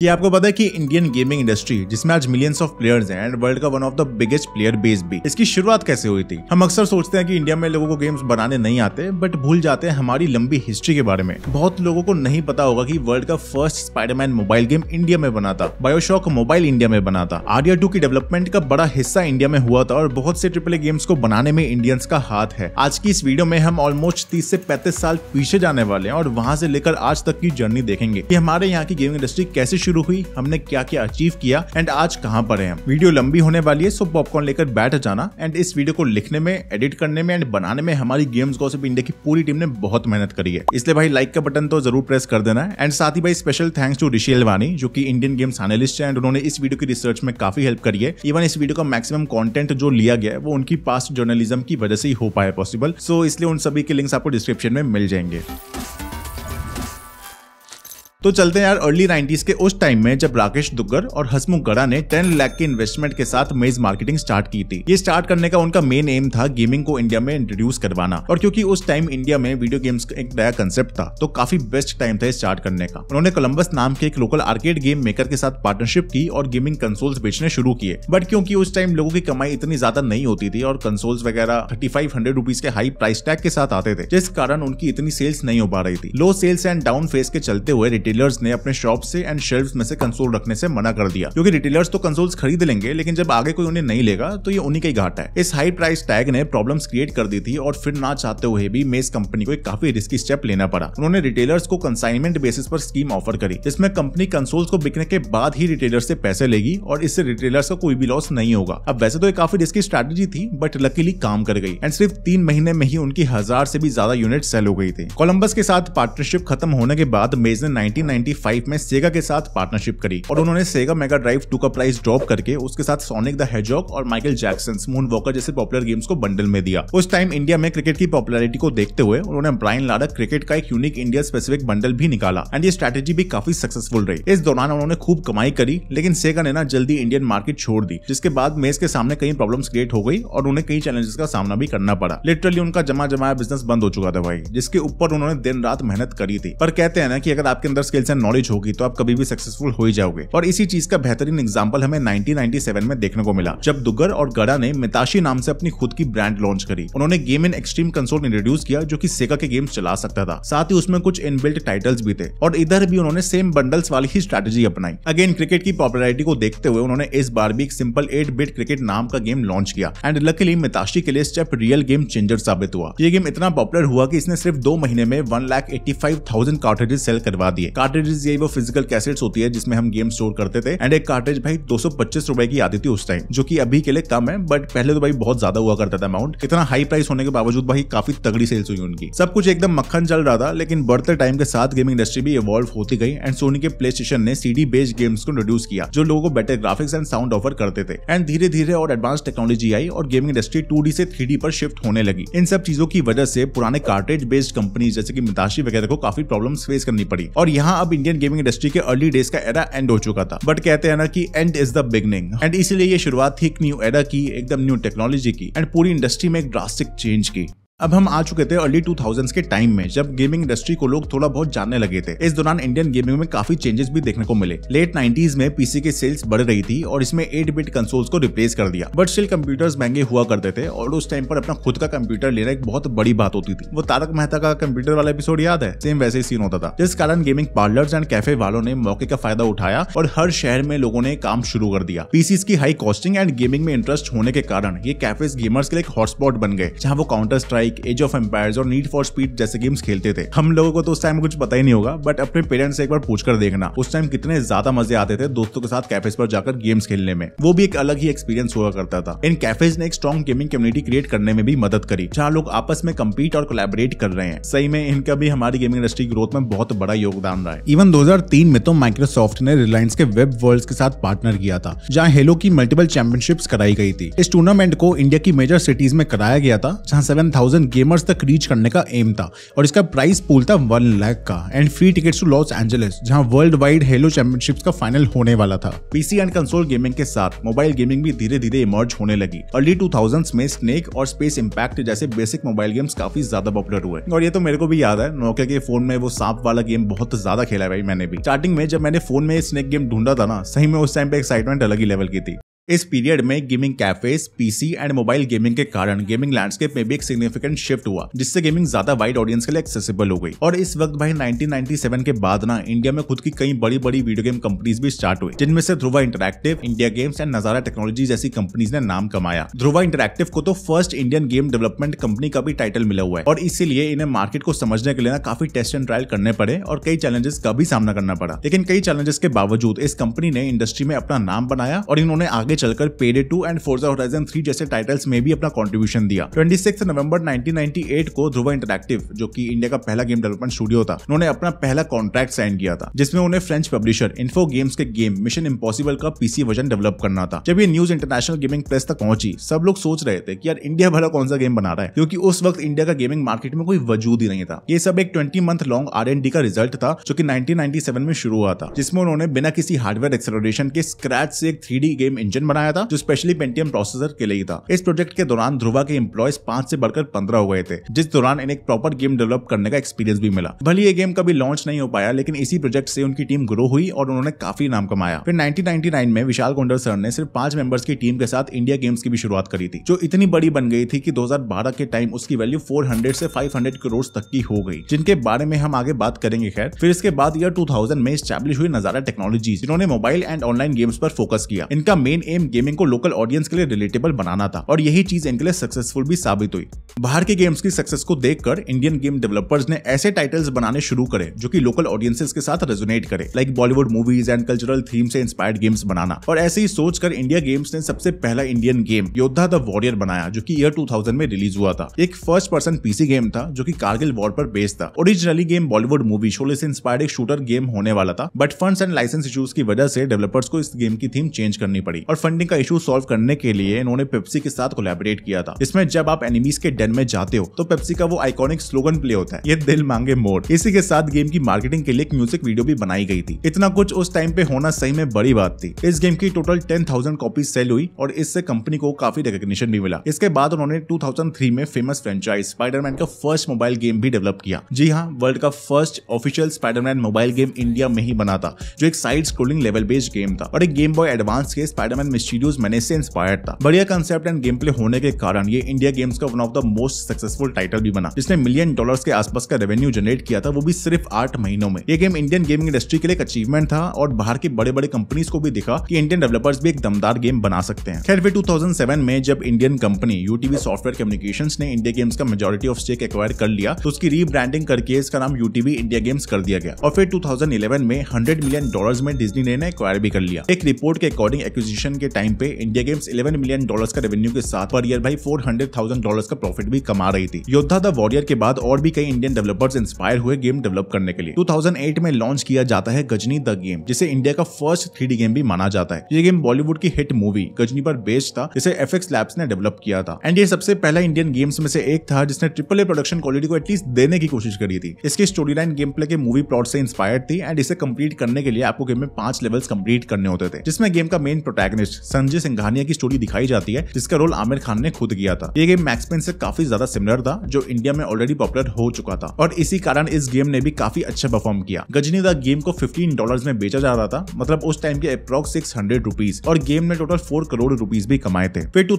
कि आपको पता है कि इंडियन गेमिंग इंडस्ट्री जिसमें आज मिलियंस ऑफ प्लेयर्स हैं एंड वर्ल्ड का one of the biggest player base भी इसकी शुरुआत कैसे हुई थी हम अक्सर सोचते हैं कि इंडिया में लोगों को गेम्स बनाने नहीं आते बट भूल जाते हैं हमारी लंबी हिस्ट्री के बारे में बहुत लोगों को नहीं पता होगा की वर्ल्ड का first Spiderman mobile game India में बना था बायोशॉक मोबाइल इंडिया में बना था आरिया टू की डेवलपमेंट का बड़ा हिस्सा इंडिया में हुआ था और बहुत से ट्रिपल गेम्स को बनाने में इंडियंस का हाथ है आज की इस वीडियो में हम ऑलमोस्ट तीस से पैंतीस साल पीछे जाने वाले हैं और वहाँ से लेकर आज तक की जर्नी देखेंगे की हमारे यहाँ की गेमिंग इंडस्ट्री कैसे शुरू हुई हमने क्या क्या अचीव किया एंड आज कहाँ पर है वीडियो लंबी होने वाली है सो पॉपकॉर्न लेकर बैठ जाना एंड इस वीडियो को लिखने में एडिट करने में एंड बनाने में हमारी गेम्स गॉसिप इंडिया की पूरी टीम ने बहुत मेहनत करी है इसलिए भाई लाइक का बटन तो जरूर प्रेस कर देना एंड साथ ही भाई special thanks to Rishi Alwani जो की इंडियन गेम्स एनालिस्ट है एंड उन्होंने इस वीडियो की रिसर्च में काफी हेल्प करी है इवन इस वीडियो का मैक्सिमम कॉन्टेंट जो लिया गया है वो उनकी पास्ट जर्नलिज्म की वजह से ही हो पाया पॉसिबल सो इसलिए उन सभी के लिंक्स आपको डिस्क्रिप्शन में मिल जाएंगे तो चलते हैं यार अर्ली 90s के उस टाइम में जब राकेश दुग्गर और हसमुख गड़ा ने 10 लाख के इन्वेस्टमेंट के साथ मेज मार्केटिंग स्टार्ट की थी ये स्टार्ट करने का उनका मेन एम था गेमिंग को इंडिया में इंट्रोड्यूस करवाना और क्योंकि उस टाइम इंडिया में वीडियो गेम्स का एक नया कंसेप्ट था तो काफी बेस्ट टाइम था स्टार्ट करने का उन्होंने कोलम्बस नाम के एक लोकल आर्केड गेम मेकर के साथ पार्टनरशिप की और गेमिंग कंसोल्स बेचने शुरू किए बट क्योंकि उस टाइम लोगों की कमाई इतनी ज्यादा नहीं होती थी और कंसोल्स वगैरह थर्टी फाइव हंड्रेड रुपीज के हाई प्राइस टैग के साथ आते थे जिस कारण उनकी इतनी सेल्स नहीं हो पा रही थी low sales and down phase के चलते हुए रिटेलर्स ने अपने शॉप से एंड शेल्फ में से कंसोल रखने से मना कर दिया क्योंकि रिटेलर्स तो कंसोल्स खरीद लेंगे लेकिन जब आगे कोई उन्हें नहीं लेगा तो ये उन्हीं का ही घाटा है इस हाई प्राइस टैग ने प्रॉब्लम क्रिएट कर दी थी और फिर ना चाहते हुए भी मेज कंपनी को एक काफी रिस्की स्टेप लेना पड़ा उन्होंने रिटेलर्स को कंसाइनमेंट बेसिस पर स्कीम ऑफर करी जिसमें कंपनी कंसोल्स को बिकने के बाद ही रिटेलर से पैसे लेगी और इससे रिटेलर्स का कोई भी लॉस नहीं होगा अब वैसे तो काफी रिस्की स्ट्रेटेजी थी बट लकीली काम कर गई एंड सिर्फ तीन महीने में ही उनकी हजार से भी ज्यादा यूनिट सेल हो गई थी कोलंबस के साथ पार्टनरशिप खत्म होने के बाद मेज ने 1995 में सेगा के साथ पार्टनरशिप करी और उन्होंने सेगा मेगा ड्राइव टू का प्राइस ड्रॉप करके उसके साथ सोनिक द हेजॉक और माइकल जैक्सन मून वॉकर जैसे पॉपुलर गेम्स को बंडल में दिया उस टाइम इंडिया में क्रिकेट की पॉपुलरिटी को देखते हुए उन्होंने ब्राइन लाडा क्रिकेट का एक यूनिक इंडिया स्पेसिफिक बंडल भी निकाला एंड ये स्ट्रेटेजी भी काफी सक्सेसफुल रही इस दौरान उन्होंने खूब कमाई करी लेकिन सेगा ने ना जल्दी इंडियन मार्केट छोड़ दी जिसके बाद मेज के सामने कई प्रॉब्लम क्रिएट हो गई और उन्हें कई चैलेंजेस का सामना भी करना पड़ा लिटरली उनका जमा जमाया बिजनेस बंद हो चुका था भाई जिसके ऊपर उन्होंने दिन रात मेहनत करी थी पर कहते हैं ना कि अगर आपके अंदर स्किल्स एंड नॉलेज होगी तो आप कभी भी सक्सेसफुल हो ही जाओगे और इसी चीज का बेहतरीन एग्जाम्पल हमें 1997 में देखने को मिला जब दुग्गर और गड़ा ने मिताशी नाम से अपनी खुद की ब्रांड लॉन्च करी उन्होंने game in extreme console introduce किया जो की सेगा के गेम्स चला सकता था साथ ही उसमें कुछ इनबिल्ट टाइटल्स भी थे और इधर भी उन्होंने सेम बंडल्स वाली ही स्ट्रेटेजी अपनाई अगेन क्रिकेट की पॉपुलरिटी को देखते हुए उन्होंने इस बार भी एक सिंपल एट बिट क्रिकेट नाम का गेम लॉन्च किया एंड लकली मिताशी के लिए स्टेप रियल गेम चेंजर साबित हुआ ये गेम इतना पॉपुलर हुआ कि इसने सिर्फ दो महीने में one lakh eighty five thousand cartridges sell करवा दिए कार्टेज यही वो फिजिकल कैसेट्स होती है जिसमें हम गेम स्टोर करते थे एंड एक कार्टेज भाई दो रुपए की आती थी उस टाइम जो की अभी के लिए कम है बट पहले तो भाई बहुत ज्यादा हुआ करता था अमाउंट इतना हाई प्राइस होने के बावजूद भाई काफी तगड़ी सेल्स हुई उनकी सब कुछ एकदम मक्खन चल रहा था लेकिन बढ़ते टाइम के साथ गेमिंग इंडस्ट्री भी इवॉल्व होती गई एंड सोनी के प्ले स्टेशन ने सीडी बेस्ड गेम्स को इंट्रोड्यूस किया जो लोगों को better graphics and sound offer करते थे एंड धीरे धीरे और एडवांस टेक्नोलॉजी आई और गेमिंग इंडस्ट्री टू से थ्री पर शिफ्ट होने लगी इन सब चीजों की वजह से पुराने कार्टेज बेस्ड कंपनी जैसे की मिताशी वगैरह को काफी प्रॉब्लम फेस करनी पड़ी और यहाँ यहाँ अब इंडियन गेमिंग इंडस्ट्री के अर्ली डेज का एरा एंड हो चुका था बट कहते हैं ना कि एंड इज द बिगनिंग एंड इसीलिए ये शुरुआत थी एक न्यू एरा की एकदम न्यू टेक्नोलॉजी की एंड पूरी इंडस्ट्री में एक ड्रास्टिक चेंज की अब हम आ चुके थे अर्ली टू थाउजेंड के टाइम में जब गेमिंग इंडस्ट्री को लोग थोड़ा बहुत जानने लगे थे इस दौरान इंडियन गेमिंग में काफी चेंजेस भी देखने को मिले लेट नाइन्टीज में पीसी की सेल्स बढ़ रही थी और इसमें 8 बिट कंसोल्स को रिप्लेस कर दिया बट स्टिल कंप्यूटर्स महंगे हुआ करते थे और उस टाइम पर अपना खुद का कंप्यूटर लेना एक बहुत बड़ी बात होती थी वो तारक मेहता का कंप्यूटर वाला एपिसोड याद है सेम वैसे ही सीन होता था जिस कारण गेमिंग पार्लर एंड कैफे वालों ने मौके का फायदा उठाया और हर शहर में लोगों ने काम शुरू कर दिया पीसी की हाई कॉस्टिंग एंड गेमिंग में इंटरेस्ट होने के कारण ये कैफे गेमर्स के लिए एक हॉटस्पॉट बन गए जहाँ वो Counter Strike like Age of Empire और नीड फॉर स्पीड जैसे गेम्स खेलते थे हम लोगों को तो उस टाइम कुछ पता ही नहीं होगा बट अपने पेरेंट्स से एक बार पूछकर देखना उस टाइम कितने ज्यादा मजे आते थे दोस्तों के साथ कैफेज पर जाकर गेम्स खेलने में वो भी एक अलग ही एक्सपीरियंस हुआ करता था इन कैफेज ने एक स्ट्रॉन्ग गेमिंग कम्युनिटी क्रिएट करने में भी मदद करी जहाँ लोग आपस में कम्पीट और कोलेबरेट कर रहे हैं सही में इनका भी हमारी गेमिंग इंडस्ट्री ग्रोथ में बहुत बड़ा योगदान रहा है इवन दो में तो माइक्रोसॉफ्ट ने रिलायंस के वेब वर्ल्ड के साथ पार्टनर किया था जहाँ हेलो की मल्टीपल चैंपियनशिप कराई गई थी इस टूर्नामेंट को इंडिया की मेजर सिटीज में कराया गया था जहाँ सेवन थाउजेंड गेमर्स तक रीच करने का एम था और इसका प्राइस पूल था वन लैख का and free tickets to Los Angeles जहां वर्ल्ड वाइड हेलो चैंपियनशिप का फाइनल होने वाला था पीसी एंड कंसोल गेमिंग के साथ मोबाइल गेमिंग भी धीरे धीरे इमर्ज होने लगी अर्ली टू में स्नेक और स्पेस इम्पैक्ट जैसे बेसिक मोबाइल गेम्स काफी ज्यादा पॉपुलर हुए और ये तो मेरे को भी याद है नोकिया के फोन में वो सांप वाला गेम बहुत ज्यादा खेला है भाई मैंने भी स्टार्टिंग में जब मैंने फोन में स्नेक गेम ढूंढा था ना सही में उस टाइम पे एक्साइटमेंट अलग ही लेवल की थी इस पीरियड में gaming cafes PC and mobile gaming के कारण गेमिंग लैंडस्केप में भी एक सिग्निफिकेंट शिफ्ट हुआ जिससे गेमिंग ज्यादा वाइड ऑडियंस के लिए एक्सेसिबल हो गई और इस वक्त भाई 1997 के बाद ना इंडिया में खुद की कई बड़ी बड़ी वीडियो गेम कंपनीज भी स्टार्ट हुई जिनमें से Dhruva interactive India games and Nazara technology जैसी कंपनीज ने नाम कमाया ध्रुवा इंटरेक्टिव को तो first Indian game development company का भी टाइटल मिला हुआ है और इसीलिए इन्हें मार्केट को समझने के लिए ना काफी टेस्ट एंड ट्रायल करने पड़े और कई चैलेंजेस का भी सामना करना पड़ा लेकिन कई चैलेंजेस के बावजूद इस कंपनी ने इंडस्ट्री में अपना नाम बनाया और इन्होंने आगे चलकर Payday two and Forza Horizon three जैसे टाइटल्स में भी अपना कॉन्ट्रीब्यूशन दिया ट्वेंटी सिक्स नवंबर को ध्रुवा इंटरक्टिव जो की इंडिया का पहला गेम डेवलपमेंट स्टूडियो था उन्होंने अपना पहला कॉन्ट्रैक्ट साइन किया था जिसमें उन्हें फ्रेंच पब्लिशर इन्फो गेम्स के गेम मिशन इम्पॉसिबल का पीसी वर्जन डेवलप करना था जब ये न्यूज इंटरनेशनल गेमिंग प्रेस तक पहुंची सब लोग सोच रहे थे कि यार इंडिया भला कौन सा गेम बना रहा है क्योंकि उस वक्त इंडिया का गेमिंग मार्केट में कोई वजूद ही नहीं था ये सब एक twenty month long R D का रिजल्ट था जो की नाइनटीन में शुरू हुआ था जिसमें उन्होंने बिना किसी हार्डवेयर एक्सलोरेशन के स्क्रैच से एक थ्री गेम इंजन वर्जन बनाया था जो स्पेशली पेंटियम प्रोसेसर के लिए था इस प्रोजेक्ट के दौरान ध्रुवा के इम्प्लॉयज पांच से बढ़कर पंद्रह हो गए थे जिस दौरान इन्हें प्रॉपर गेम डेवलप करने का एक्सपीरियंस भी मिला भले ये गेम कभी लॉन्च नहीं हो पाया लेकिन इसी प्रोजेक्ट से उनकी टीम ग्रो हुई और उन्होंने काफी नाम कमाया फिर नाइनटीन में विशाल कोंडर सर ने सिर्फ पांच मेंबर्स की टीम के साथ इंडिया गेम्स की भी शुरुआत करी थी जो इतनी बड़ी बन गई थी की दो के टाइम उसकी वैल्यू फोर से फाइव करोड़ तक की हो गई जिनके बारे में हम आगे बात करेंगे खैर फिर इसके बाद ईयर टू में स्टैब्लिश हुई नजारा टेक्नोलॉजी जिन्होंने मोबाइल एंड ऑनलाइन गेम्स पर फोकस किया इनका मेन एम गेमिंग को लोकल ऑडियंस के लिए रिलेटेबल बनाना था और यही चीज इनके लिए सक्सेसफुल भी साबित हुई बाहर के गेम्स की सक्सेस को देखकर इंडियन गेम डेवलपर्स ने ऐसे टाइटल्स बनाने शुरू करे जो की लोकल ऑडियंसेस के साथ रेजोनेट करे like Bollywood movies and cultural theme से इंस्पायर्ड गेम्स बनाना और ऐसे ही सोचकर इंडिया गेम्स ने सबसे पहला Indian game Yoddha the warrior बनाया जो की ईयर टू में रिलीज हुआ था एक फर्स्ट पर्सन पीसी गेम था जो की कारगिल वॉर पर बेस्ड था originally game Bollywood movie Sholay से इंस्पायर्ड एक शूटर गेम होने वाला था but funds and license issues की वजह से डेवलपर्स को इस गेम की थीम चेंज करनी पड़ी और फंडिंग का इशू सॉल्व करने के लिए इन्होंने पेप्सी के साथ कोलेबरेट किया था इसमें जब आप एनिमीज के डेन में जाते हो तो पेप्सी का वो आइकॉनिक स्लोगन प्ले होता है ये दिल मांगे मोड इसी के साथ गेम की मार्केटिंग के लिए एक म्यूजिक वीडियो भी बनाई गई थी इतना कुछ उस टाइम पे होना सही में बड़ी बात थी इस गेम की total ten thousand copy sale हुई और इससे कंपनी को काफी रिकग्निशन भी मिला इसके बाद उन्होंने 2003 में फेमस फ्रेंचाइज स्पाइडरमैन का फर्स्ट मोबाइल गेम भी डेवलप किया जी हाँ वर्ल्ड का first official Spiderman mobile game India में ही बना था जो एक side scrolling level based game था और एक गेम बॉय एडवांस के स्पाइडरमैन एंड मिस्टीरियस मैने से इंस्पायर था बढ़िया कंसेप्ट एंड गेम प्ले होने के कारण ये इंडिया गेम्स का one of the most successful title भी बना जिसने मिलियन डॉलर के आसपास का रेवेन्यू जनरेट किया था वो भी सिर्फ आठ महीनों में ये गेम इंडियन गेमिंग इंडस्ट्री के लिए एक अचीवमेंट था और बाहर की बड़े बड़े कंपनीज को भी दिखा कि इंडियन डेवलपर्स भी एक दमदार गेम बना सकते हैं खैर फिर 2007 में जब Indian company UTV software communication ने इंडिया गेम्स का मेजोरिटी ऑफ स्टेक एक्वायर कर लिया तो उसकी रीब्रांडिंग करके इसका नाम यूटीवी इंडिया गेम्स कर दिया गया और फिर टू में हंड्रेड मिलियन डॉलर में डिजनी ने एक्वायर भी कर लिया एक रिपोर्ट के अकॉर्डिंग एक्विजिशन 2011 के टाइम पे इंडिया गेम्स 11 मिलियन डॉलर्स का रेवेन्यू के साथ पर ईयर भाई 400,000 डॉलर्स का प्रॉफिट भी कमा रही थी योद्धा द वॉरियर के बाद और भी कई इंडियन डेवलपर्स इंस्पायर हुए गेम डेवलप करने के लिए 2008 में लॉन्च किया जाता है गजनी द गेम जिसे इंडिया का फर्स्ट थ्री गेम भी माना जाता है ये गेम बॉलीवुड की हिट मूवी गजनी पर बेस्ड था जिसे एफ लैब्स ने डेवलप किया था एंड ये सबसे पहला इंडियन गेम्स में से एक था जिसने ट्रिपल ए प्रोडक्शन क्वालिटी को एटलीस्ट देने की कोशिश करी थी इसकी स्टोरी लाइन गेम प्ले के मूवी प्लॉट से इंस्पायर थी एंड इसे कंप्लीट करने के लिए आपको गेम में पांच लेवल्स कंप्लीट करने होते थे जिसमें गेम का main protagonist protagonist Sanjay Singhania की स्टोरी दिखाई जाती है जिसका रोल आमिर खान ने खुद किया था ये गेम मैक्सपेन से काफी ज्यादा सिमिलर था जो इंडिया में ऑलरेडी पॉपुलर हो चुका था और इसी कारण इस गेम ने भी काफी अच्छा परफॉर्म किया गजनी द गेम को फिफ्टीन डॉलर में बेचा जा रहा था मतलब उस टाइम के अप्रोक्स सिक्स हंड्रेड रुपीज और गेम ने टोटल फोर करोड़ रुपीज भी कमाए थे फिर टू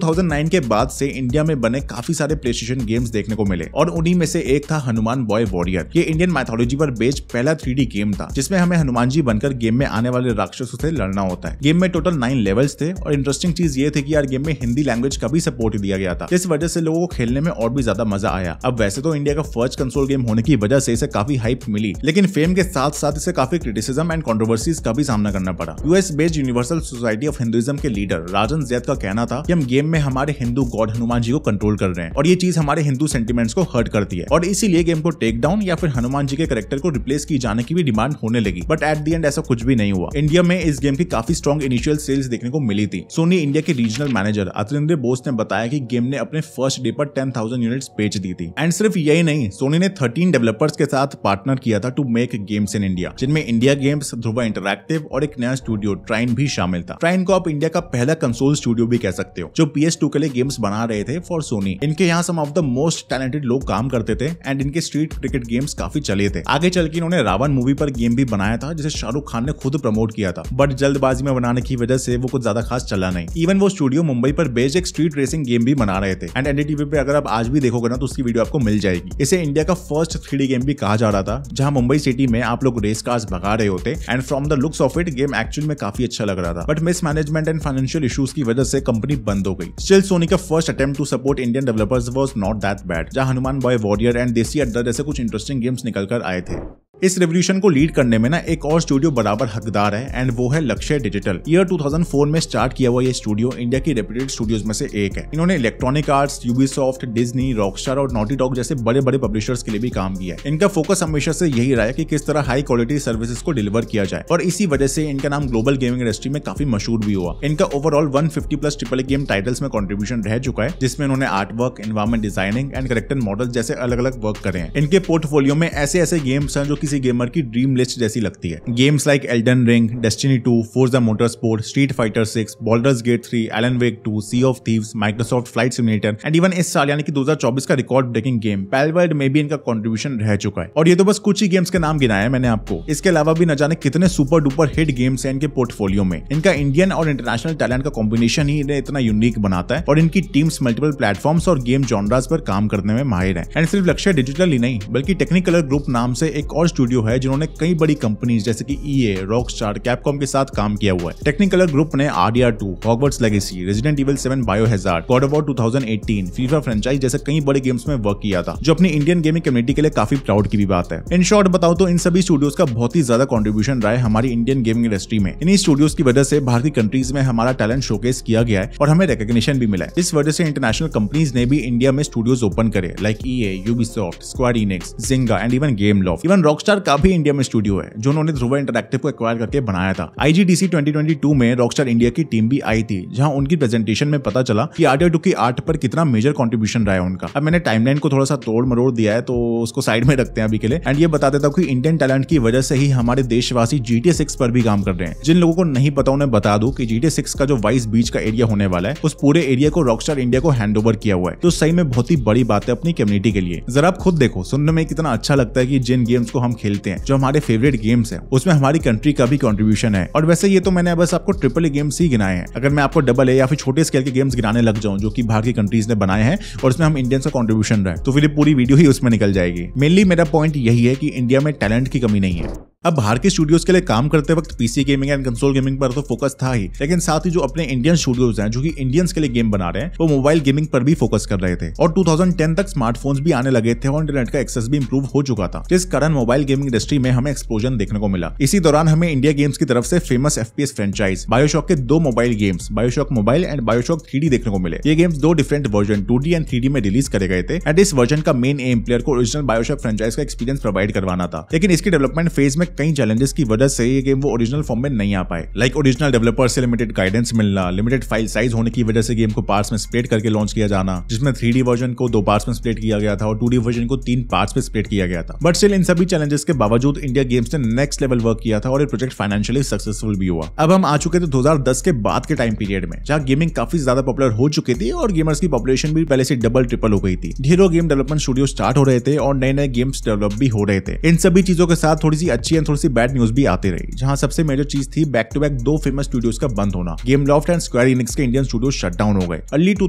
के बाद से इंडिया में बने काफी सारे प्ले स्टेशन गेम्स देखने को मिले और उन्हीं में से एक था हनुमान बॉय वॉरियर ये इंडियन माइथोलॉजी पर बेस्ड पहला थ्री गेम था जिसमें हमें हनुमान जी बनकर गेम में आने वाले राक्षसों से लड़ना होता है गेम में टोटल नाइन लेवल्स थे और इंटरेस्टिंग चीज ये थी कि यार गेम में हिंदी लैंग्वेज का भी सपोर्ट दिया गया था जिस वजह से लोगों को खेलने में और भी ज्यादा मजा आया अब वैसे तो इंडिया का फर्स्ट कंसोल गेम होने की वजह से इसे काफी हाइप मिली लेकिन फेम के साथ साथ इसे काफी क्रिटिसिज्म एंड कॉन्ट्रोवर्सीज का भी सामना करना पड़ा US based universal society of Hinduism के लीडर राजन जैद का कहना था कि हम गेम में हमारे हिंदू गॉड हनुमान जी को कंट्रोल कर रहे हैं और ये चीज हमारे हिंदू सेंटीमेंट्स को हर्ट करती है और इसीलिए गेम को टेक डाउन या फिर हनुमान जी के करेक्टर को रिप्लेस की जाने की भी डिमांड होने लगी बट एट दी एंड ऐसा कुछ भी नहीं हुआ इंडिया में इस गेम की काफी स्ट्रॉन्ग इनिशियल सेल्स देखने को मिली थी सोनी इंडिया के रीजनल मैनेजर अतरिंद्र बोस ने बताया कि गेम ने अपने फर्स्ट डे पर 10,000 यूनिट बेच दी थी एंड सिर्फ यही नहीं सोनी ने 13 डेवलपर्स के साथ पार्टनर किया था to make games in India जिनमें इंडिया गेम्स ध्रुवा इंटरक्टिव और एक नया स्टूडियो ट्राइन भी शामिल था ट्राइन को आप इंडिया का पहला कंसोल स्टूडियो भी कह सकते हो जो पी के लिए गेम्स बना रहे थे फॉर सोनी इनके यहाँ some of the most talented लोग काम करते थे एंड इनके स्ट्रीट क्रिकेट गेम्स काफी चले थे आगे चल के इन्होंने रावण मूवी पर गेम भी बनाया था जिसे शाहरुख खान ने खुद प्रमोट किया था बट जल्दबाजी में बनाने की वजह से वो कुछ ज्यादा ज्यादा खास चला नहीं इवन वो स्टूडियो मुंबई पर एक स्ट्रीट रेसिंग गेम भी बना रहे थे एंड एनडीटीवी पे अगर आप आज भी देखोगे ना तो उसकी वीडियो आपको मिल जाएगी इसे इंडिया का फर्स्ट थ्री गेम भी कहा जा रहा था जहां मुंबई सिटी में आप लोग रेस कार्स भगा रहे होते and from the looks of it game actual में काफी अच्छा लग रहा था but mismanagement and financial issues की वजह से कंपनी बंद हो गई स्टिल सोनी का first attempt to support Indian developers was not that bad जहां हनुमान बॉय वॉरियर एंड देसी अड्डा जैसे कुछ इंटरेस्टिंग गेम्स निकल कर आए थे इस रेवोल्यूशन को लीड करने में ना एक और स्टूडियो बराबर हकदार है एंड वो है लक्ष्य डिजिटल ईयर 2004 में स्टार्ट किया हुआ ये स्टूडियो इंडिया की रेप्यूटेड स्टूडियोज में से एक है इन्होंने Electronic Arts Ubisoft Disney Rockstar और नोटी डॉग जैसे बड़े बड़े पब्लिशर्स के लिए भी काम किया है इनका फोकस हमेशा से यही रहा है कि किस तरह हाई क्वालिटी सर्विसेज को डिलीवर किया जाए और इसी वजह से इनका नाम ग्लोबल गेमिंग इंडस्ट्री में काफी मशहूर भी हुआ इनका overall one plus triple game titles में कॉन्ट्रीब्यूशन रह चुका है जिसमें उन्होंने art work environment designing and character model जैसे अलग अलग वर्क करे इनके पोर्टफोलियो में ऐसे ऐसे गेम्स हैं जो कि किसी गेमर की ड्रीम लिस्ट जैसी लगती है games like Elden Ring Destiny two Forza Motorsport Street Fighter six Baldur's Gate three Alan Wake two Sea of Thieves Microsoft Flight Simulator and even इस साल यानी कि 2024 का रिकॉर्ड ब्रेकिंग गेम पैलवर्ड में भी इनका कॉन्ट्रीब्यूशन रह चुका है और ये तो बस कुछ ही गेम्स के नाम गिनाए हैं मैंने आपको इसके अलावा भी न जाने कितने सुपर डुपर हिट गेम्स है इनके पोर्टफोलियो में इनका इंडियन और इंटरनेशनल टैलेंट का कॉम्बिनेशन ही इन्हें इतना यूनिक बनाता है और इनकी टीम्स मल्टीपल प्लेटफॉर्म्स और गेम जॉनराज पर काम करने में माहिर है एंड सिर्फ लक्ष्य डिजिटल ही नहीं बल्कि टेक्निकलर ग्रुप नाम से एक और स्टूडियो है जिन्होंने कई बड़ी कंपनीज जैसे कि ई रॉक स्टार कैपकॉम के साथ काम किया हुआ है टेक्निकलर ग्रुप ने RDR two Hogwarts Legacy Resident Evil seven Biohazard God two thousand eighteen FIFA franchise जैसे कई बड़े गेम्स में वर्क किया था जो अपनी इंडियन गेमिंग कम्युनिटी के लिए काफी प्राउड की भी बात है इन शॉर्ट बताओ तो इन सभी स्टूडियोज का बहुत ही ज्यादा कॉन्ट्रीब्यूशन रहा है हमारी इंडियन गेमिंग इंडस्ट्री में इन्हीं स्टूडियोज की वजह से भारतीय कंट्रीज में हमारा टैलेंट शोकेस किया गया है और हमें रिकग्निशन भी मिला है इस वजह से इंटरनेशनल कंपनीज ने भी इंडिया में स्टूडियोज ओपन करे like E A Square Enix Zynga and even Gameloft even rock Rockstar का भी इंडिया में स्टूडियो है जो उन्होंने ध्रुव इंटरक्टिव को एक्वायर करके बनाया था आईजीडीसी 2022 में रॉकस्टार इंडिया की टीम भी आई थी जहां उनकी प्रेजेंटेशन में पता चला कि आडियो टू की आर्ट पर कितना मेजर कॉन्ट्रीब्यूशन रहा है उनका अब मैंने टाइमलाइन को थोड़ा सा तोड़ मरोड़ दिया है तो उसको साइड में रखते हैं अभी के लिए एंड ये बता देता हूँ इंडियन टैलेंट की वजह से ही हमारे देशवासी जीटी सिक्स पर भी काम कर रहे हैं जिन लोगों को नहीं पता उन्हें बता दू की जीटी सिक्स का जो वाइस बीच का एरिया होने वाला है उस पूरे एरिया को रॉकस्टार इंडिया को हैंड किया हुआ है तो सही में बहुत ही बड़ी बात है अपनी कम्युनिटी के लिए जरा आप खुद देखो सुनने में कितना अच्छा लगता है की जिन गेम्स को हम खेलते हैं जो हमारे फेवरेट गेम्स है उसमें हमारी कंट्री का भी कॉन्ट्रीब्यूशन है और वैसे ये तो मैंने बस आपको ट्रिपल ए गेम्स ही गिनाए हैं अगर मैं आपको डबल ए या फिर छोटे स्केल के गेम्स गिराने लग जाऊँ जो की भारतीय की कंट्रीज ने बनाए हैं और उसमें हम इंडियंस का कॉन्ट्रीब्यूशन रहे तो फिर पूरी वीडियो ही उसमें निकल जाएगी मेनली मेरा पॉइंट यही है कि इंडिया में टैलेंट की कमी नहीं है अब बाहर के स्टूडियोज के लिए काम करते वक्त PC gaming and console gaming पर तो फोकस था ही लेकिन साथ ही जो अपने इंडियन स्टूडियोज हैं जो कि इंडियंस के लिए गेम बना रहे हैं वो मोबाइल गेमिंग पर भी फोकस कर रहे थे और 2010 तक स्मार्टफोन्स भी आने लगे थे और इंटरनेट का एक्सेस भी इंप्रूव हो चुका था जिस कारण मोबाइल गेमिंग इंडस्ट्री में हमें एक्सप्लोजन देखने को मिला इसी दौरान हमें इंडिया गेम्स की तरफ से फेमस एफ फ्रेंचाइज बायोशॉक के दो mobile games BioShock mobile and BioShock three देखने को मिले ये गेम्स दो different version two and three में रिलीज करे गए थे एंड इस वर्जन का मेन एम प्लेयर को ओरिजिनल बायोशॉक फ्रेंचाइज का एक्सपीरियंस प्रोवाइड करवाना था लेकिन इसके डेवलपमेंट फेज में कई चैलेंजेस की वजह से ये गेम वो ओरिजिनल फॉर्म में नहीं आ पाए लाइक ओरिजिनल डेवलपर से लिमिटेड गाइडेंस मिलना लिमिटेड फाइल साइज होने की वजह से गेम को पार्ट्स में स्प्लिट करके लॉन्च किया जाना जिसमें थ्री वर्जन को दो पार्ट्स में स्प्लिट किया गया था और टू वर्जन को तीन पार्ट्स में स्प्लिट किया गया था बट स्टिल इन सभी चैलेंजेस जिसके बावजूद इंडिया गेम्स ने नेक्स्ट लेवल वर्क किया था और ये प्रोजेक्ट फाइनेंशियली सक्सेसफुल भी हुआ अब हम आ चुके थे 2010 के बाद के टाइम पीरियड में जहाँ गेमिंग काफी ज्यादा पॉपुलर हो चुकी थी और गेमर्स की पॉपुलेशन भी पहले से डबल ट्रिपल हो गई थी ढेरों गेम डेवलपमेंट स्टूडियो स्टार्ट हो रहे थे और नए नए गेम्स डेवलप भी हो रहे थे इन सभी चीजों के साथ थोड़ी सी अच्छी एंड थोड़ी सी बैड न्यूज भी आती रही जहाँ सबसे मेजर चीज थी बैक टू बैक दो फेमस स्टूडियो का बंद होना game loft and square enix के इंडियन स्टूडियो शट डाउन हो गए अर्ली टू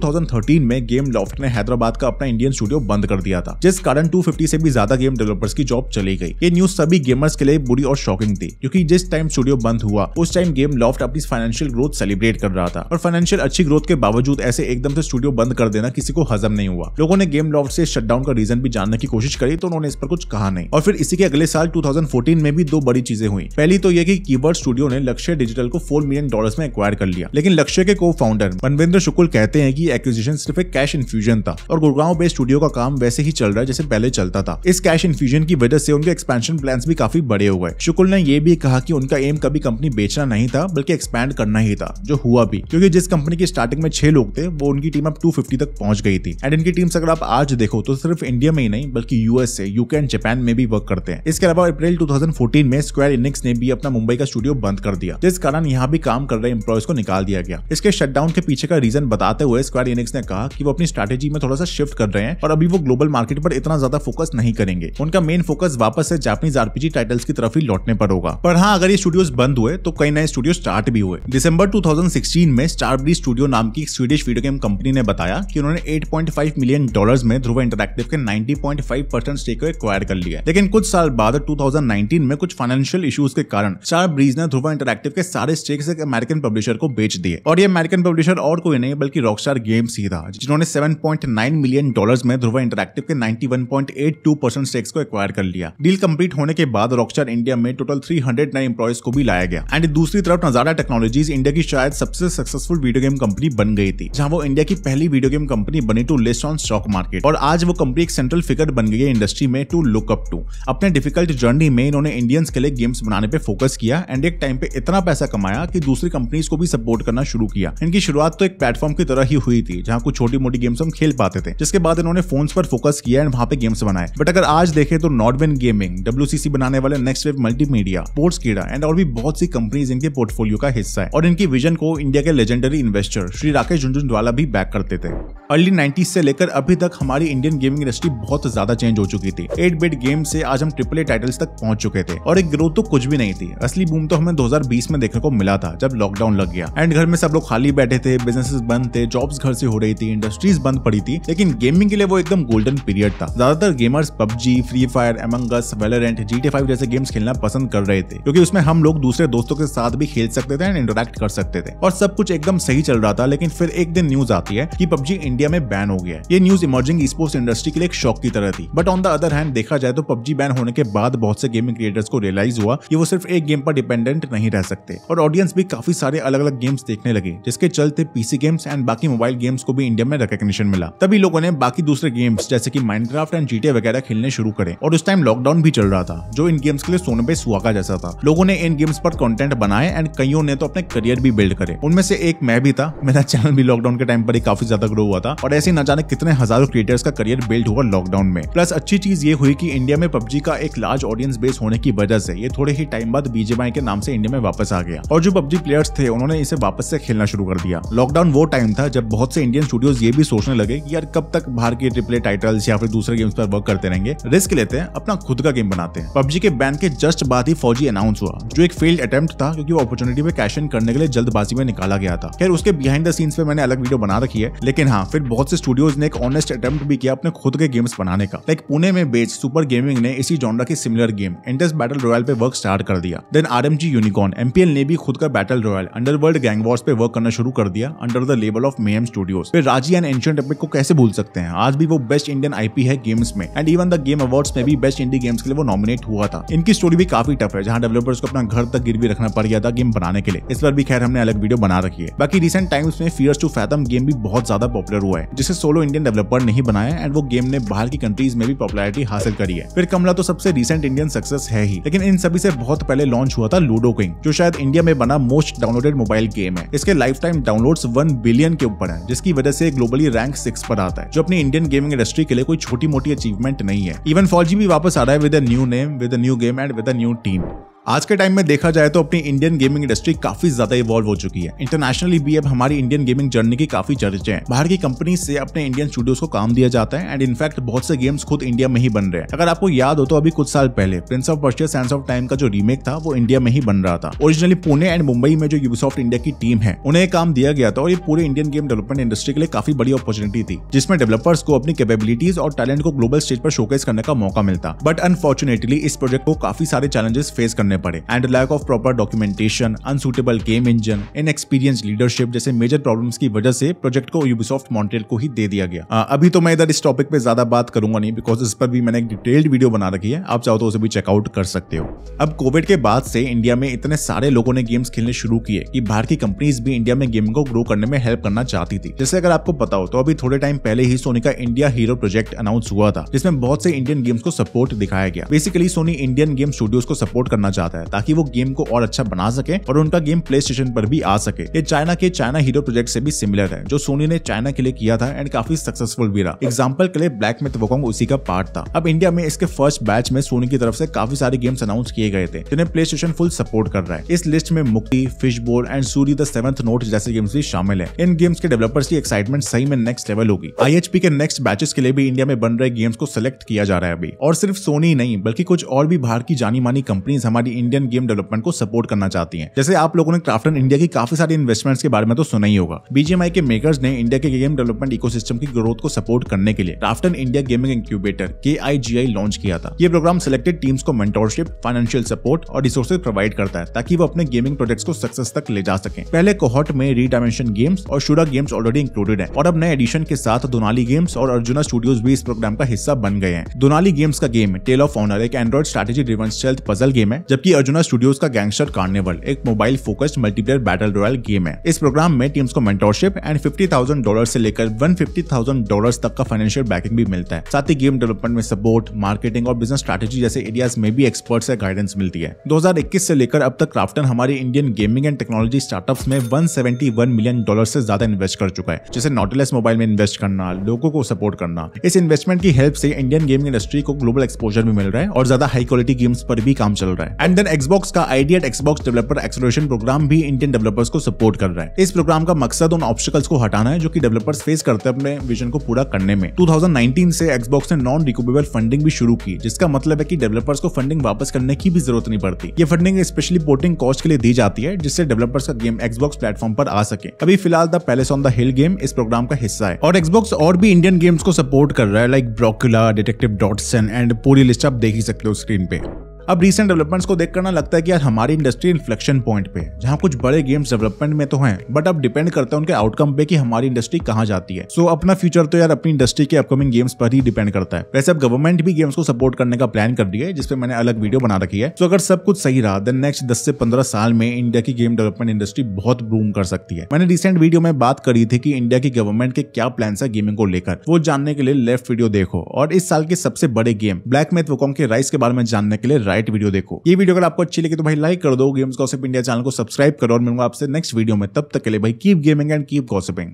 में गेम लॉफ्ट ने हैदराबाद का अपना इंडियन स्टूडियो बंद कर दिया था जिस कारण टू से भी ज्यादा गेम डेवलपर्स की जॉब चली गई ये न्यूज सभी गेमर्स के लिए बुरी और शॉकिंग थी क्योंकि जिस टाइम स्टूडियो बंद हुआ उस टाइम गेम लॉफ्ट अपनी फाइनेंशियल ग्रोथ सेलिब्रेट कर रहा था और फाइनेंशियल अच्छी ग्रोथ के बावजूद ऐसे एकदम से स्टूडियो बंद कर देना किसी को हजम नहीं हुआ लोगों ने गेम लॉफ्ट से शटडाउन का रीजन भी जानने की कोशिश करी तो उन्होंने इस पर कुछ कहा नहीं और फिर इसी के अगले साल टू में भी दो बड़ी चीजें हुई पहली तो ये की कीवर्ड स्टूडियो ने लक्ष्य डिजिटल को फोर मिलियन डॉलर में एक्वायर कर लिया लेकिन लक्ष्य के को फाउंडर मनविंद्र शुक्ल कहते हैं की एक्विजिशन सिर्फ एक कैश इन्फ्यूजन था और गुड़गांव बेस्ड स्टूडियो का काम वैसे ही चल रहा है जैसे पहले चलता था इस कैश इन्फ्यूजन की वजह से उनके एक्सपेंशन प्लान भी काफी बड़े गए शुक्ल ने यह भी कहा की उनका एम कभी कंपनी बेचना नहीं था बल्कि एक्सपैंड करना ही था जो हुआ भी क्योंकि जिस कंपनी की स्टार्टिंग में छह लोग थे वो उनकी टीम अब 250 तक पहुंच गई थी एंड इनकी टीम अगर आप आज देखो तो सिर्फ इंडिया में ही नहीं बल्कि यूएसए यूके एंड जापान में भी वर्क करते हैं इसके अलावा अप्रैल 2014 में स्क्वायर इनिक्स ने भी अपना मुंबई का स्टूडियो बंद कर दिया जिस कारण यहाँ भी काम कर रहे इम्प्लॉयज को निकाल दिया गया इसके शटडाउन के पीछे का रीजन बताते हुए स्क्वायर इनिक्स ने कहा कि वो अपनी स्ट्रेटेजी में थोड़ा सा शिफ्ट कर रहे हैं और अभी वो ग्लोबल मार्केट पर इतना ज्यादा फोकस नहीं करेंगे उनका मेन फोकस वापस से जापानीज आरपीजी टाइटल्स की तरफ ही लौटने पर होगा पर हाँ अगर ये स्टूडियोज बंद हुए तो कई नए स्टूडियो स्टार्ट भी हुए दिसंबर 2016 में स्टार स्टारब्री स्टूडियो नाम की एक स्वीडिश वीडियो गेम कंपनी ने बताया कि उन्होंने 8.5 मिलियन डॉलर्स में ध्रुव इंटरक्टिव के 90.5 परसेंट स्टेक को एक्वायर कर लिया लेकिन कुछ साल बाद 2019 में कुछ फाइनेंशियल इश्यूज के कारण स्टार ब्रीज ने ध्रुव इंटरक्टिव के सारे स्टेक एक अमेरिकन पब्लिशर को बेच दिए और ये अमेरिकन पब्लिशर और कोई नहीं बल्कि रॉकस्टार गेम्स ही था जिन्होंने सेवन मिलियन डॉलर में ध्रुव इंटरक्टिव के 91.82 परसेंट स्टेक्स को एक्वायर कर लिया डील कंप्लीट होने के बाद रॉकस्टार इंडिया में टोटल 309 एम्प्लॉयज को भी लाया गया एंड दूसरी तरफ नजारा टेक्नोलॉजीज इंडिया की शायद सबसे सक्सेसफुल वीडियो गेम कंपनी बन गई थी जहां वो इंडिया की पहली वीडियो गेम कंपनी बनी to list on stock market और आज वो कंपनी एक सेंट्रल फिगर बन गई है इंडस्ट्री में टू लुक अप टू अपने डिफिकल्ट जर्नी में इन्होंने इंडियंस के लिए गेम्स बनाने पर फोकस किया एंड एक टाइम पे इतना पैसा कमाया की दूसरी कंपनीज को भी सपोर्ट करना शुरू किया इनकी शुरुआत तो एक प्लेटफॉर्म की तरह ही हुई थी जहाँ कुछ छोटी मोटी गेम्स हम खेल पाते थे जिसके बाद इन्होंने फोन पर फोकस किया एंड वहाँ पे गेम्स बनाए बट अगर आज देखे तो नॉर्वेन गेम में गेमिंग डब्ल्यू बनाने वाले next wave multimedia sports Keeda and और भी बहुत सी कंपनीज इनके पोर्टफोलियो का हिस्सा है और इनकी विजन को इंडिया के लेजेंडरी इन्वेस्टर श्री राकेश झुंझुनवाला भी बैक करते थे अर्ली नाइन्टीज से लेकर अभी तक हमारी इंडियन गेमिंग इंडस्ट्री बहुत ज्यादा चेंज हो चुकी थी एट बिट गेम से आज हम ट्रिपल ए टाइटल्स तक पहुंच चुके थे और एक ग्रोथ तो कुछ भी नहीं थी असली बूम तो हमें 2020 में देखने को मिला था जब लॉकडाउन लग गया एंड घर में सब लोग खाली बैठे थे बिजनेसेस बंद थे जॉब्स घर से हो रही थी इंडस्ट्रीज बंद पड़ी थी लेकिन गेमिंग के लिए वो एकदम गोल्डन पीरियड था ज्यादातर gamers PUBG free fire among us Valorant GTA five जैसे गेम्स खेलना पसंद कर रहे थे क्योंकि उसमें हम लोग दूसरे दोस्तों के साथ भी खेल सकते थे एंड इंटरेक्ट कर सकते थे और सब कुछ एकदम सही चल रहा था लेकिन फिर एक दिन न्यूज आती है की पबजी इंडिया में बैन हो गया ये न्यूज इमर्जिंग स्पोर्ट्स इंडस्ट्री के लिए एक शॉक की तरह थी but on the other hand देखा जाए तो पबजी बैन होने के बाद बहुत से गेमिंग क्रिएटर्स को रियलाइज हुआ कि वो सिर्फ एक गेम पर डिपेंडेंट नहीं रह सकते और ऑडियंस भी काफी सारे अलग अलग गेम्स देखने लगे जिसके चलते पीसी गेम्स एंड बाकी मोबाइल गेम्स को भी इंडिया में रिकॉग्निशन मिला तभी लोगों ने बाकी दूसरे गेम्स जैसे की माइनक्राफ्ट एंड जीटे वगैरह खेलने शुरू करे और उस टाइम लॉकडाउन भी भी चल रहा था जो इन गेम्स के लिए सोने पे सुहागा जैसा था लोगों ने इन गेम्स पर कंटेंट बनाए एंड कईयों ने तो अपने करियर भी बिल्ड करे उनमें से एक मैं भी था मेरा चैनल भी लॉकडाउन के टाइम पर ही काफी ज्यादा ग्रो हुआ था और ऐसे न जाने कितने हजारों क्रिएटर्स का करियर बिल्ड हुआ लॉकडाउन में प्लस अच्छी चीज ये हुई की इंडिया में पब्जी का एक लार्ज ऑडियंस बेस होने की वजह से ये थोड़े ही टाइम बाद बीजेपी के नाम से इंडिया में वापस आ गया और जो पब्जी प्लेयर्स थे उन्होंने इसे वापस से खेलना शुरू कर दिया लॉकडाउन वो टाइम था जब बहुत से इंडियन स्टूडियोज ये भी सोचने लगे कि यार कब तक भारतीय ट्रिपले टाइटल्स या फिर दूसरे गेम्स पर वर्क करते रहेंगे रिस्क लेते हैं अपना खुद का गेम बनाते हैं पबजी के बैन के जस्ट बाद ही फौजी अनाउंस हुआ जो एक फेल्ड अटेम्प्ट था क्योंकि वो अपॉर्चुनिटी में कैश इन करने के लिए जल्दबाजी में निकाला गया था खैर उसके बिहाइंड द सीन्स पे मैंने अलग वीडियो बना रखी है लेकिन हाँ फिर बहुत से स्टूडियोज ने एक ऑनेस्ट अटेम्प्ट भी किया अपने खुद के गेम्स बनाने का लाइक पुणे में बेच सुपर गेमिंग ने इसी जॉनरा की similar game Indus battle royale पे वर्क स्टार्ट कर दिया then R M G unicorn MPL ने भी खुद का battle royale underworld gang wars पे वर्क करना शुरू कर दिया अंडर द लेवल ऑफ मेम स्टूडियोज फिर राजी एंड एंशियंट एपिक को कैसे भूल सकते हैं आज भी वो बेस्ट इंडियन आईपी है गेम्स में and even the game awards में भी बेस्ट इंडी गेम्स लिए वो नॉमिनेट हुआ था इनकी स्टोरी भी काफी टफ है जहाँ डेवलपर्स को अपना घर तक गिरवी रखना पड़ गया था गेम बनाने के लिए इस पर भी खैर हमने अलग वीडियो बना रखी है बाकी रिसेंट टाइम्स में फियर्स टू फैतम गेम भी बहुत ज्यादा पॉपुलर हुआ है जिसे सोलो इंडियन डेवलपर नहीं बनाया एंड वो गेम ने बाहर की कंट्रीज में भी पॉपुलरिटी हासिल करी है फिर कमला तो सबसे रिसेंट इंडियन सक्सेस है ही लेकिन इन सभी से बहुत पहले लॉन्च हुआ था लूडो किंग जो शायद इंडिया में बना मोस्ट डाउनलोडेड मोबाइल गेम है इसके life time download one billion के ऊपर है जिसकी वजह से ग्लोबली रैंक सिक्स पर आता है जो अपनी इंडियन गेमिंग इंडस्ट्री के लिए कोई छोटी मोटी अचीवमेंट नहीं है इवन फॉल भी वापस आ रहा है with a new name, with a new game, and with a new team. आज के टाइम में देखा जाए तो अपनी इंडियन गेमिंग इंडस्ट्री काफी ज्यादा इवॉल्व हो चुकी है इंटरनेशनली भी अब हमारी इंडियन गेमिंग जर्नी की काफी चर्चे हैं बाहर की कंपनी से अपने इंडियन स्टूडियोज को काम दिया जाता है एंड इनफैक्ट बहुत से गेम्स खुद इंडिया में ही बन रहे हैं अगर आपको याद हो तो अभी कुछ साल पहले prince of Persia sands of time का जो रीमेक था वो इंडिया में ही बन रहा था ओरिजिनली पुणे एंड मुंबई में जो यूबीसॉफ्ट इंडिया की टीम है उन्हें काम दिया गया था और ये पूरे इंडियन गेम डेवलपमेंट इंडस्ट्री के लिए काफी बड़ी अपॉर्चुनिटी थी जिसमें डेवलपर्स को अपनी कैपेबिलिटीज और टैलेंट को ग्लोबल स्टेज पर शोकेस करने का मौका मिलता बट अनफॉर्चुनेटली इस प्रोजेक्ट को काफी सारे चैलेंजेस फेस करने पड़े and lack of proper documentation unsuitable game engine inexperience leadership जैसे मेजर प्रॉब्लम की वजह से प्रोजेक्ट को यूबीसॉफ्ट मॉन्ट्रेल को ही दे दिया गया आ, अभी तो मैं इधर इस टॉपिक पे ज्यादा बात करूंगा नहीं बिकॉज इस पर भी मैंने एक डिटेल्ड वीडियो बना रखी है आप चाहो तो उसे भी चेकआउट कर सकते हो अब कोविड के बाद से इंडिया में इतने सारे लोगों ने गेम्स खेलने शुरू किए कि बाहर की कंपनीज भी इंडिया में गेमिंग को ग्रो करने में हेल्प करना चाहती थी जैसे अगर आपको पता हो तो अभी थोड़े टाइम पहले ही सोनी का इंडिया हीरो प्रोजेक्ट अनाउंस हुआ था जिसमें बहुत से इंडियन गेम्स को सपोर्ट दिखाया गया basically Sony Indian game studios को सपोर्ट करना चाहता है ताकि वो गेम को और अच्छा बना सके और उनका गेम प्ले स्टेशन पर भी आ सके ये चाइना के चाइना हीरो प्रोजेक्ट से भी सिमिलर है जो सोनी ने चाइना के लिए किया था एंड काफी सक्सेसफुल भी रहा एग्जाम्पल के लिए ब्लैक मेथ वोकॉन्ग उसी का पार्ट था अब इंडिया में इसके फर्स्ट बैच में सोनी की तरफ से काफी सारे गेम्स अनाउंस किए गए थे जिन्हें प्ले स्टेशन फुल सपोर्ट कर रहा है इस लिस्ट में Mukti fish board and Suri the seventh note जैसे गेम्स भी शामिल है इन गेम्स के डेवलपर्स की एक्साइटमेंट सही में नेक्स्ट लेवल होगी आई के नेक्स्ट बैचेस के लिए भी इंडिया में बन रहे गेम्स को सिलेक्ट किया जा रहा है अभी और सिर्फ सोनी नहीं बल्कि कुछ और भी बाहर की जानी मानी कंपनीज हमारी हमारी इंडियन गेम डेवलपमेंट को सपोर्ट करना चाहती है जैसे आप लोगों ने क्राफ्टन इंडिया की काफी सारी इन्वेस्टमेंट्स के बारे में तो सुना ही होगा बीजेएमआई के मेकर्स ने इंडिया के गेम डेवलपमेंट इको की ग्रोथ को सपोर्ट करने के लिए क्राफ्टन इंडिया गेमिंग इंक्यूबेटर के लॉन्च किया था यह प्रोग्राम सिलेक्टेड टीम्स को मेंटोरशिप फाइनेंशियल सपोर्ट और रिसोर्सेज प्रोवाइड करता है ताकि वो अपने गेमिंग प्रोजेक्ट्स को सक्सेस तक ले जा सके पहले कोहट में रीडायमेंशन गेम्स और शुडा गेम्स ऑलरेडी इंक्लूडेड है और अब नए एडिशन के साथ दोनाली गेम्स और अर्जुना स्टूडियोज भी इस प्रोग्राम का हिस्सा बन गए हैं दोनाली गेम्स का गेम टेल ऑफ ऑनर एक android strategy driven stealth puzzle game है जबकि अर्जुना स्टूडियोज का गैंगस्टर कार्निवल एक mobile focused multiplayer battle royale game है इस प्रोग्राम में टीम्स को mentorship and fifty thousand dollar ऐसी लेकर वन फिफ्टी थाउजेंड डॉलर तक का फाइनेंशियल बैकिंग भी मिलता है साथ ही गेम डेवलपमेंट में सपोर्ट मार्केटिंग और बिजनेस स्ट्रेटेजी जैसे एरियाज में भी एक्सपर्ट से गाइडेंस मिलती है इक्कीस से लेकर अब तक क्राफ्टन हमारे Indian gaming and technology startup में वन मिलियन डॉलर से ज्यादा इन्वेस्ट कर चुका है जैसे नोटलेस मोबाइल में इन्वेस्ट करना लोगों को सपोर्ट करना इस इन्वेस्टमेंट की हेल्प से इंडियन गेमिंग इंडस्ट्री को ग्लोबल एक्सपोजर भी मिल रहा है और ज्यादा हाई क्वालिटी गेम्स पर भी काम चल रहा है एंड देन एक्सबॉक्स का idea Xbox developer exploration program भी इंडियन डेवलपर्स को सपोर्ट कर रहा है इस प्रोग्राम का मकसद उन ऑप्शिकल्स को हटाना है जो कि डेवलपर्स फेस करते हैं अपने विजन को पूरा करने में 2019 से एक्सबॉक्स ने नॉन रिकूपेबल फंडिंग भी शुरू की जिसका मतलब है कि डेवलपर्स को फंडिंग वापस करने की भी जरूरत नहीं पड़ती ये फंडिंग स्पेशली पोर्टिंग कॉस्ट के लिए दी जाती है जिससे डेवलपर्स का गेम एक्सबॉक्स प्लेटफॉर्म पर आ सके अभी फिलहाल the palace on the hill game इस प्रोग्राम का हिस्सा है और एक्सबॉक्स और भी इंडियन गेम्स को सपोर्ट कर रहा है like brokula detective dotson and पूरी लिस्ट आप देख ही सकते हो स्क्रीन पे अब रिसेंट डेवलपमेंट्स को देखकर ना लगता है कि यार हमारी इंडस्ट्री इन्फ्लेक्शन पॉइंट पे जहाँ कुछ बड़े गेम्स डेवलपमेंट में तो हैं बट अब डिपेंड करता है उनके आउटकम पे कि हमारी इंडस्ट्री कहाँ जाती है सो so, अपना फ्यूचर तो यार अपनी इंडस्ट्री के अपकमिंग गेम्स पर ही डिपेंड करता है वैसे अब गवर्नमेंट भी गेम्स को सपोर्ट करने का प्लान कर दिया है जिसपे मैंने अलग वीडियो बना रखी है सो so, अगर सब कुछ सही रहा देन नेक्स्ट दस से पंद्रह साल में इंडिया की गेम डेवलपमेंट इंडस्ट्री बहुत बूम कर सकती है मैंने रिसेंट वीडियो में बात करी थी कि इंडिया की गवर्नमेंट के क्या प्लान है गेमिंग को लेकर वो जानने के लिए लेफ्ट वीडियो देखो और इस साल के सबसे बड़े गेम ब्लैक मेथ वोकॉम के राइस के बारे में जानने के लिए राइट राइट वीडियो देखो ये वीडियो अगर आपको अच्छी लगी तो भाई लाइक कर दो गेम्स गॉसिप इंडिया चैनल को सब्सक्राइब करो और मिलूंगा आपसे नेक्स्ट वीडियो में तब तक के लिए भाई keep gaming and keep gossiping